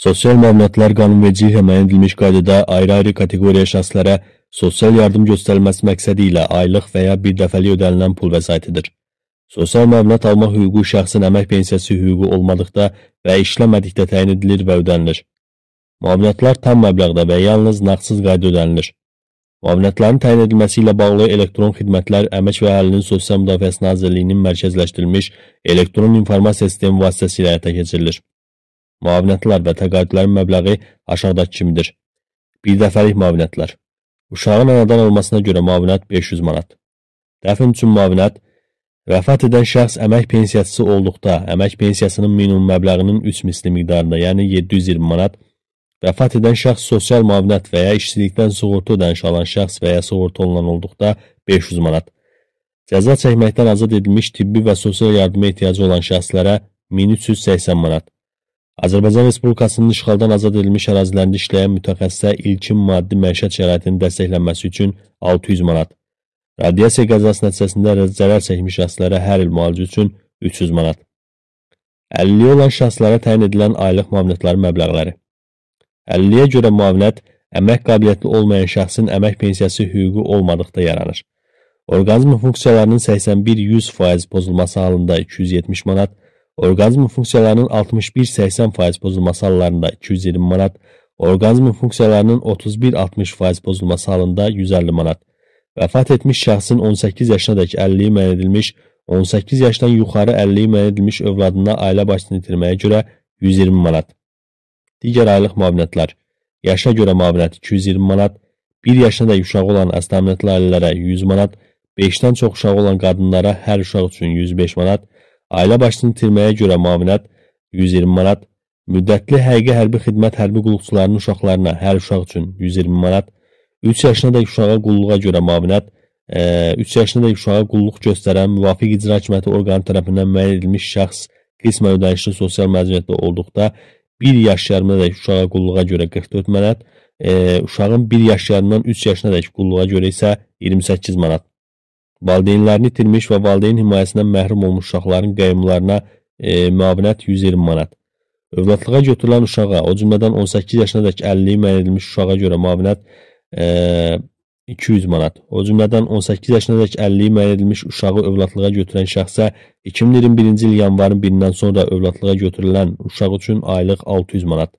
Sosial Məlumatlar Qanunvericiliyi həməyə edilmiş qaydada ayrı-ayrı kateqoriya şəxslərə sosial yardım göstərilməsi məqsədi ilə aylıq və ya bir dəfəlik ödənilən pul vəsaitidir. Sosial məlumat alma hüququ şəxsin əmək pensiyası hüququ olmadıqda və işləmədikdə təyin edilir və ödənilir. Müavinətlər tam məbləğdə və yalnız naqsız qayda ödənilir. Müavinətlərin təyin edilməsi ilə bağlı elektron xidmətlər Əmək və Əhalinin Sosial Müdafiəsi Nazirliyinin mərkəzləşdirilmiş elektron informasiya sistemi vasitəsilə həyata keçirilir. Müavinətlər və təqaüdlərin məbləği aşağıdakı kimidir. Bir dəfəlik müavinətlər. Uşağın anadan olmasına görə müavinət 500 manat. Dəfn üçün müavinət Vəfat edən şəxs əmək pensiyası olduqda əmək pensiyasının minimum məbləğinin 3 misli miqdarında, yəni 720 manat, vəfat edən şəxs sosial müavinət və ya işçilikdən sığorta ödəniş alan şəxs və ya sığorta olunan olduqda 500 manat. Cəza çəkməkdən azad edilmiş tibbi və sosial yardıma ehtiyacı olan şəxslərə 1380 manat. Azərbaycan Respublikasının işğaldan azad edilmiş ərazilərində işləyən mütəxəssisə ilkin maddi məişət şəraitinin dəstəklənməsi üçün 600 manat, radiasiya qəzası nəticəsində zərər çəkmiş şəxslərə hər il müalicə üçün 300 manat, 50 olan şəxslərə təyin edilən aylıq müavinətləri məbləğləri. 50-yə görə müavinət əmək qabiliyyətli olmayan şəxsin əmək pensiyası hüququ olmadıqda yaranır. Orqanizmin funksiyalarının 81-100% pozulması halında 270 manat, orqanizmin funksiyalarının 61-80% pozulması hallarında 220 manat, orqanizmin funksiyalarının 31-60% pozulması halında 150 manat, vəfat etmiş şəxsin 18 yaşınadək 50-yi müəyyən edilmiş, 18 yaşdan yuxarı 50-yi müəyyən edilmiş övladına ailə başçısını itirməyə görə 120 manat. Digər aylıq müavinətlər Yaşa görə müavinət 220 manat, 1 yaşına da uşağı olan əstəminətli ailələrə 100 manat, 5-dən çox uşağı olan qadınlara hər uşaq üçün 105 manat, Ailə başçını itirməyə görə müavinət 120 manat, müddətli həqiqi hərbi xidmət hərbi qulluqçularının uşaqlarına hər uşaq üçün 120 manat, 3 yaşına da uşağa qulluğa görə müavinət, 3 e, yaşına da uşağa qulluq göstərən müvafiq icra hakimiyyəti orqanı tərəfindən müəyyən edilmiş şəxs qismən ödənişli sosial məzuniyyətli olduqda 1 yaş yarımına dək uşağa qulluğa görə 44 manat, e, uşağın 1 yaş yarımdan 3 yaşına dək qulluğa görə isə 28 manat. Valideynlərini itirmiş və valideyn himayəsindən məhrum olmuş uşaqların qəyimlarına e, müavinət 120 manat. Övladlığa götürülən uşağa, o cümlədən 18 yaşınadək 50 müəyyən edilmiş uşağa görə müavinət e, 200 manat. O cümlədən 18 yaşınadək 50 müəyyən edilmiş uşağı övladlığa götürən şəxsə 2021-ci il yanvarın 1-dən sonra övladlığa götürülən uşaq üçün aylıq 600 manat.